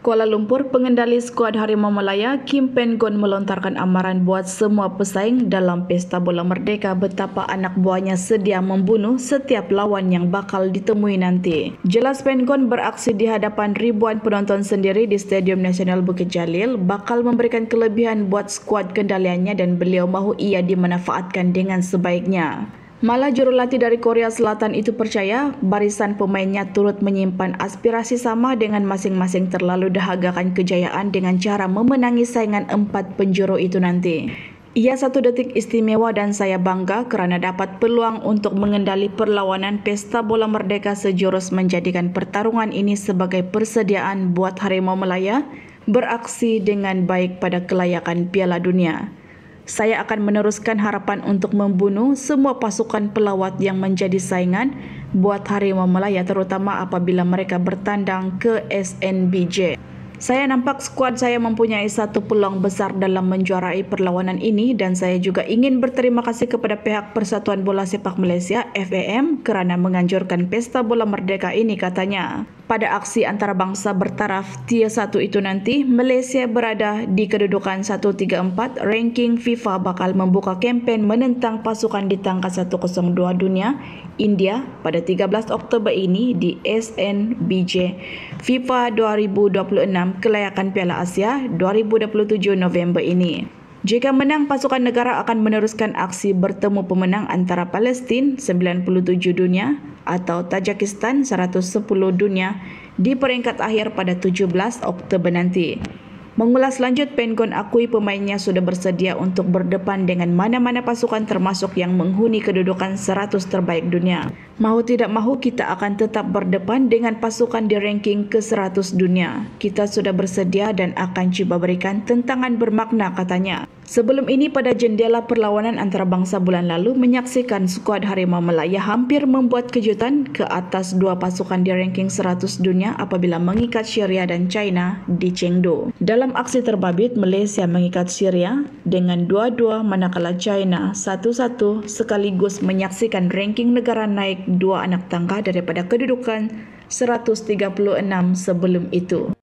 Kuala Lumpur, pengendali skuad Harimau Malaya, Kim Pengon melontarkan amaran buat semua pesaing dalam pesta bola merdeka betapa anak buahnya sedia membunuh setiap lawan yang bakal ditemui nanti. Jelas Pengon beraksi di hadapan ribuan penonton sendiri di Stadium Nasional Bukit Jalil bakal memberikan kelebihan buat skuad kendaliannya dan beliau mahu ia dimanfaatkan dengan sebaiknya. Malah jurulatih dari Korea Selatan itu percaya barisan pemainnya turut menyimpan aspirasi sama dengan masing-masing terlalu dahagakan kejayaan dengan cara memenangi saingan empat penjuru itu nanti. Ia satu detik istimewa dan saya bangga kerana dapat peluang untuk mengendali perlawanan pesta bola merdeka sejurus menjadikan pertarungan ini sebagai persediaan buat Harimau Melaya beraksi dengan baik pada kelayakan Piala Dunia. Saya akan meneruskan harapan untuk membunuh semua pasukan pelawat yang menjadi saingan buat Harimau Malaya terutama apabila mereka bertandang ke SNBJ. Saya nampak skuad saya mempunyai satu peluang besar dalam menjuarai perlawanan ini dan saya juga ingin berterima kasih kepada pihak Persatuan Bola Sepak Malaysia FAM kerana menganjurkan pesta bola merdeka ini katanya pada aksi antarabangsa bertaraf Tier 1 itu nanti, Malaysia berada di kedudukan 134 ranking FIFA bakal membuka kempen menentang pasukan di tangka 102 dunia, India pada 13 Oktober ini di SNBJ. FIFA 2026 kelayakan Piala Asia 2027 November ini. Jika menang, pasukan negara akan meneruskan aksi bertemu pemenang antara Palestin 97 dunia atau Tajikistan 110 dunia di peringkat akhir pada 17 Oktober nanti. Mengulas lanjut, Pengon akui pemainnya sudah bersedia untuk berdepan dengan mana-mana pasukan termasuk yang menghuni kedudukan 100 terbaik dunia. Mau tidak mahu kita akan tetap berdepan dengan pasukan di ranking ke-100 dunia. Kita sudah bersedia dan akan cuba berikan tentangan bermakna katanya. Sebelum ini pada jendela perlawanan antarabangsa bulan lalu menyaksikan skuad Harimau Malaya hampir membuat kejutan ke atas dua pasukan di ranking 100 dunia apabila mengikat Syria dan China di Chengdu. Dalam aksi terbabit, Malaysia mengikat Syria dengan dua-dua manakala China satu-satu sekaligus menyaksikan ranking negara naik dua anak tangga daripada kedudukan 136 sebelum itu.